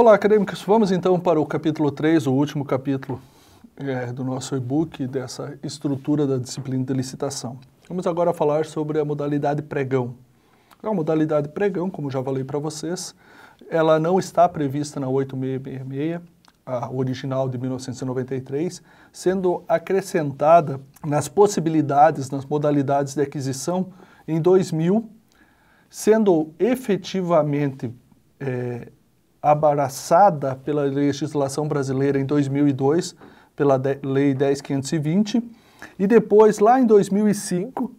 Olá, acadêmicos. Vamos então para o capítulo 3, o último capítulo é, do nosso e-book, dessa estrutura da disciplina de licitação. Vamos agora falar sobre a modalidade pregão. A modalidade pregão, como já falei para vocês, ela não está prevista na 8666, a original de 1993, sendo acrescentada nas possibilidades, nas modalidades de aquisição em 2000, sendo efetivamente é, abraçada pela legislação brasileira em 2002, pela Lei 10.520, e depois, lá em 2005,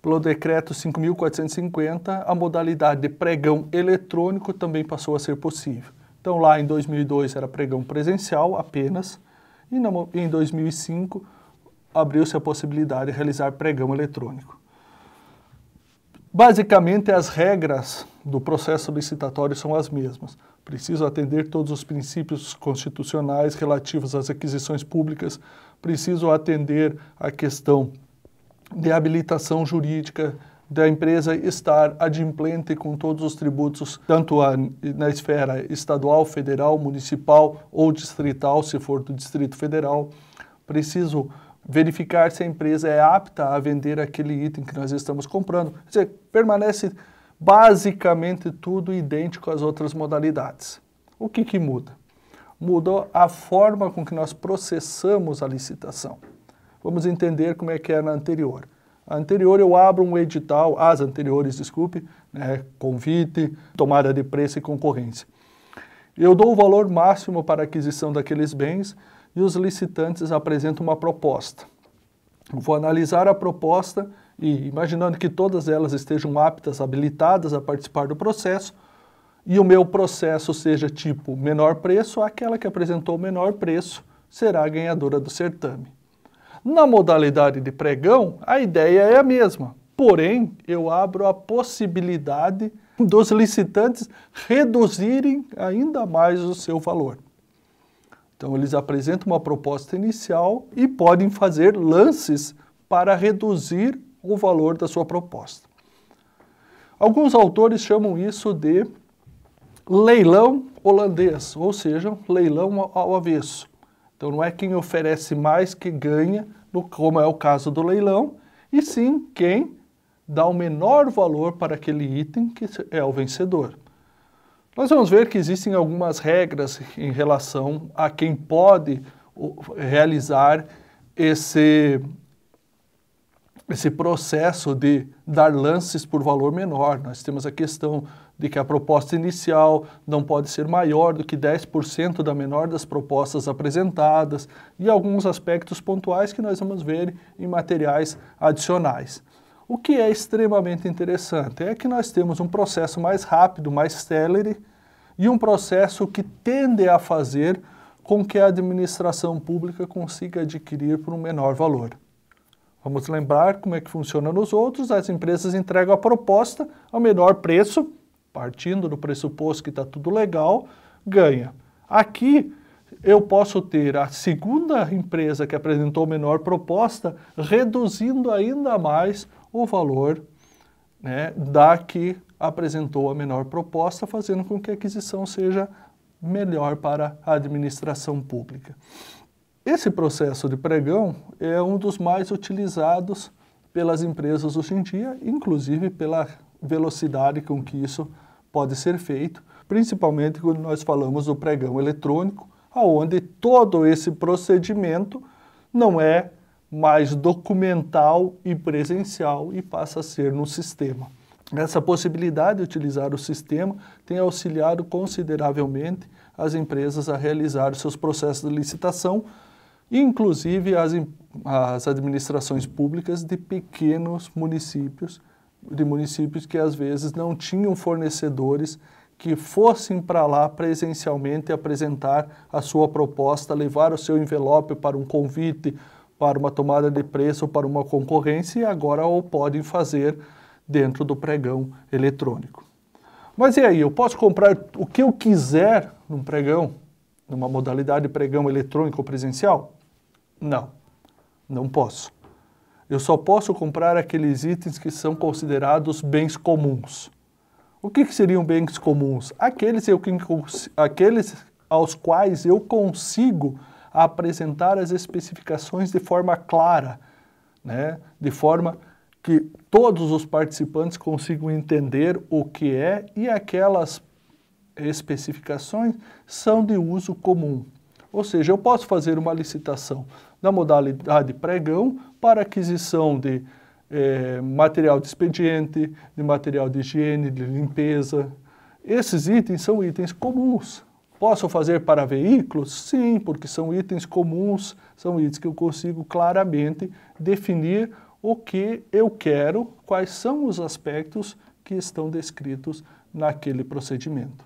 pelo Decreto 5.450, a modalidade de pregão eletrônico também passou a ser possível. Então, lá em 2002 era pregão presencial apenas, e em 2005 abriu-se a possibilidade de realizar pregão eletrônico. Basicamente, as regras do processo licitatório são as mesmas. Preciso atender todos os princípios constitucionais relativos às aquisições públicas, preciso atender a questão de habilitação jurídica da empresa estar adimplente com todos os tributos, tanto a, na esfera estadual, federal, municipal ou distrital, se for do Distrito Federal. Preciso verificar se a empresa é apta a vender aquele item que nós estamos comprando. Quer dizer, permanece basicamente tudo idêntico às outras modalidades. O que, que muda? Mudou a forma com que nós processamos a licitação. Vamos entender como é que era na anterior. A anterior eu abro um edital, as anteriores, desculpe, né, convite, tomada de preço e concorrência. Eu dou o valor máximo para a aquisição daqueles bens e os licitantes apresentam uma proposta. vou analisar a proposta e imaginando que todas elas estejam aptas, habilitadas a participar do processo, e o meu processo seja tipo menor preço, aquela que apresentou o menor preço será a ganhadora do certame. Na modalidade de pregão, a ideia é a mesma, porém eu abro a possibilidade dos licitantes reduzirem ainda mais o seu valor. Então eles apresentam uma proposta inicial e podem fazer lances para reduzir o valor da sua proposta. Alguns autores chamam isso de leilão holandês, ou seja, leilão ao avesso. Então não é quem oferece mais que ganha, como é o caso do leilão, e sim quem dá o menor valor para aquele item que é o vencedor. Nós vamos ver que existem algumas regras em relação a quem pode realizar esse esse processo de dar lances por valor menor. Nós temos a questão de que a proposta inicial não pode ser maior do que 10% da menor das propostas apresentadas e alguns aspectos pontuais que nós vamos ver em materiais adicionais. O que é extremamente interessante é que nós temos um processo mais rápido, mais celere e um processo que tende a fazer com que a administração pública consiga adquirir por um menor valor. Vamos lembrar como é que funciona nos outros. As empresas entregam a proposta ao menor preço, partindo do pressuposto que está tudo legal, ganha. Aqui eu posso ter a segunda empresa que apresentou menor proposta, reduzindo ainda mais o valor né, da que apresentou a menor proposta, fazendo com que a aquisição seja melhor para a administração pública. Esse processo de pregão é um dos mais utilizados pelas empresas hoje em dia, inclusive pela velocidade com que isso pode ser feito, principalmente quando nós falamos do pregão eletrônico, aonde todo esse procedimento não é mais documental e presencial e passa a ser no sistema. Essa possibilidade de utilizar o sistema tem auxiliado consideravelmente as empresas a realizar seus processos de licitação inclusive as, as administrações públicas de pequenos municípios, de municípios que às vezes não tinham fornecedores que fossem para lá presencialmente apresentar a sua proposta, levar o seu envelope para um convite, para uma tomada de preço, para uma concorrência e agora o podem fazer dentro do pregão eletrônico. Mas e aí, eu posso comprar o que eu quiser num pregão, numa modalidade pregão eletrônico ou presencial? Não, não posso. Eu só posso comprar aqueles itens que são considerados bens comuns. O que, que seriam bens comuns? Aqueles, eu, aqueles aos quais eu consigo apresentar as especificações de forma clara, né? de forma que todos os participantes consigam entender o que é e aquelas especificações são de uso comum. Ou seja, eu posso fazer uma licitação na modalidade pregão para aquisição de é, material de expediente, de material de higiene, de limpeza. Esses itens são itens comuns. Posso fazer para veículos? Sim, porque são itens comuns, são itens que eu consigo claramente definir o que eu quero, quais são os aspectos que estão descritos naquele procedimento.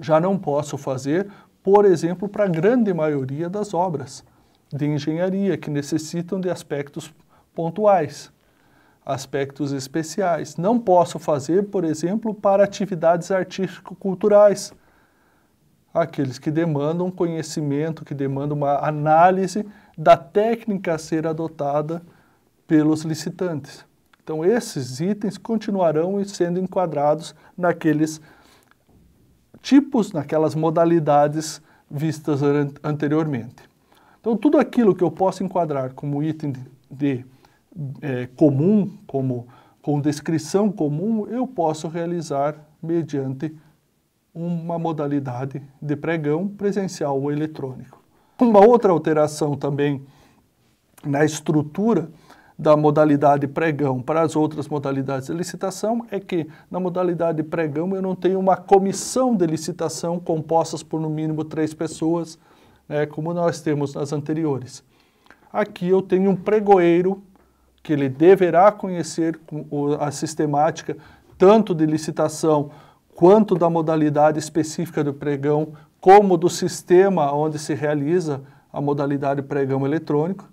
Já não posso fazer por exemplo, para a grande maioria das obras de engenharia, que necessitam de aspectos pontuais, aspectos especiais. Não posso fazer, por exemplo, para atividades artístico-culturais, aqueles que demandam conhecimento, que demandam uma análise da técnica a ser adotada pelos licitantes. Então, esses itens continuarão sendo enquadrados naqueles tipos, naquelas modalidades vistas anteriormente. Então, tudo aquilo que eu posso enquadrar como item de, de é, comum, como com descrição comum, eu posso realizar mediante uma modalidade de pregão presencial ou eletrônico. Uma outra alteração também na estrutura da modalidade pregão para as outras modalidades de licitação é que na modalidade pregão eu não tenho uma comissão de licitação compostas por no mínimo três pessoas, né, como nós temos nas anteriores. Aqui eu tenho um pregoeiro que ele deverá conhecer a sistemática tanto de licitação quanto da modalidade específica do pregão, como do sistema onde se realiza a modalidade pregão eletrônico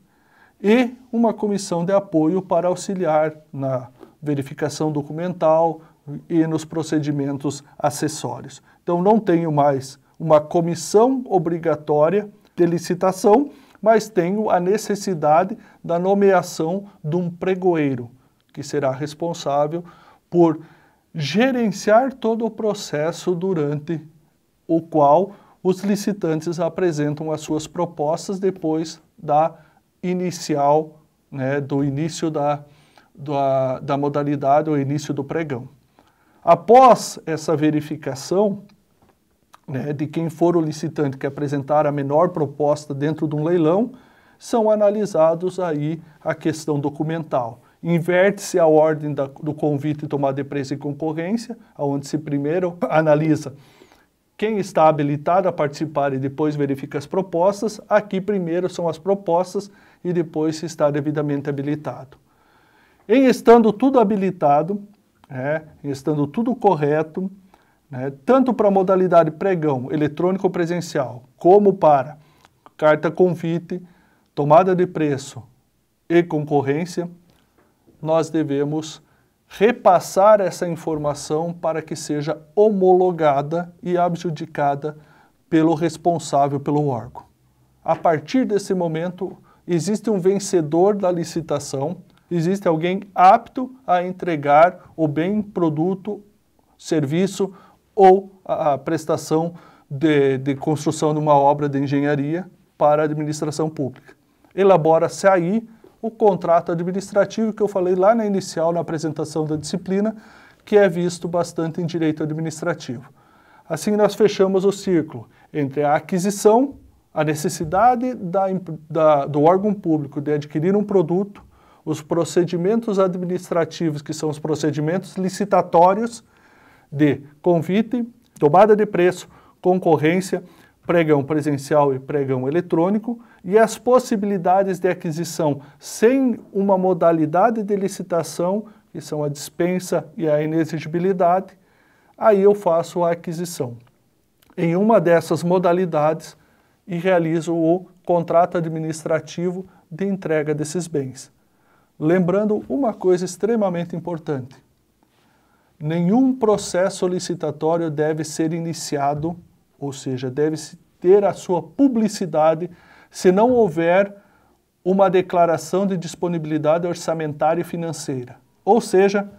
e uma comissão de apoio para auxiliar na verificação documental e nos procedimentos acessórios. Então, não tenho mais uma comissão obrigatória de licitação, mas tenho a necessidade da nomeação de um pregoeiro, que será responsável por gerenciar todo o processo durante o qual os licitantes apresentam as suas propostas depois da inicial né, do início da, da, da modalidade ou início do pregão. Após essa verificação né, de quem for o licitante que apresentar a menor proposta dentro de um leilão, são analisados aí a questão documental. Inverte-se a ordem da, do convite e tomada de preço e concorrência, onde se primeiro analisa quem está habilitado a participar e depois verifica as propostas, aqui primeiro são as propostas e depois se está devidamente habilitado. Em estando tudo habilitado, né, em estando tudo correto, né, tanto para a modalidade pregão eletrônico presencial, como para carta convite, tomada de preço e concorrência, nós devemos repassar essa informação para que seja homologada e adjudicada pelo responsável pelo órgão. A partir desse momento, existe um vencedor da licitação, existe alguém apto a entregar o bem, produto, serviço ou a prestação de, de construção de uma obra de engenharia para a administração pública. Elabora-se aí o contrato administrativo que eu falei lá na inicial, na apresentação da disciplina, que é visto bastante em direito administrativo. Assim, nós fechamos o círculo entre a aquisição, a necessidade da, da, do órgão público de adquirir um produto, os procedimentos administrativos, que são os procedimentos licitatórios de convite, tomada de preço, concorrência, pregão presencial e pregão eletrônico, e as possibilidades de aquisição sem uma modalidade de licitação, que são a dispensa e a inexigibilidade, aí eu faço a aquisição em uma dessas modalidades e realizo o contrato administrativo de entrega desses bens. Lembrando uma coisa extremamente importante: nenhum processo licitatório deve ser iniciado, ou seja, deve ter a sua publicidade se não houver uma declaração de disponibilidade orçamentária e financeira. Ou seja,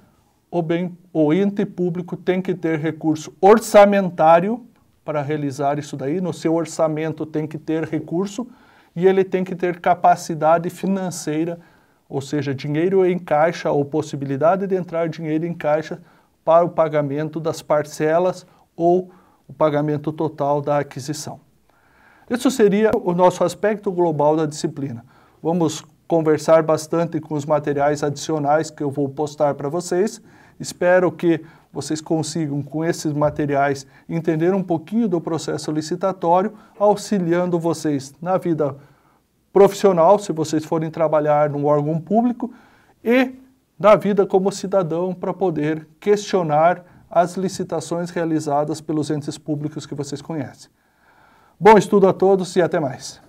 o, bem, o ente público tem que ter recurso orçamentário para realizar isso daí, no seu orçamento tem que ter recurso e ele tem que ter capacidade financeira, ou seja, dinheiro em caixa ou possibilidade de entrar dinheiro em caixa para o pagamento das parcelas ou o pagamento total da aquisição. Isso seria o nosso aspecto global da disciplina. Vamos conversar bastante com os materiais adicionais que eu vou postar para vocês. Espero que vocês consigam, com esses materiais, entender um pouquinho do processo licitatório, auxiliando vocês na vida profissional, se vocês forem trabalhar num órgão público, e na vida como cidadão, para poder questionar as licitações realizadas pelos entes públicos que vocês conhecem. Bom estudo a todos e até mais.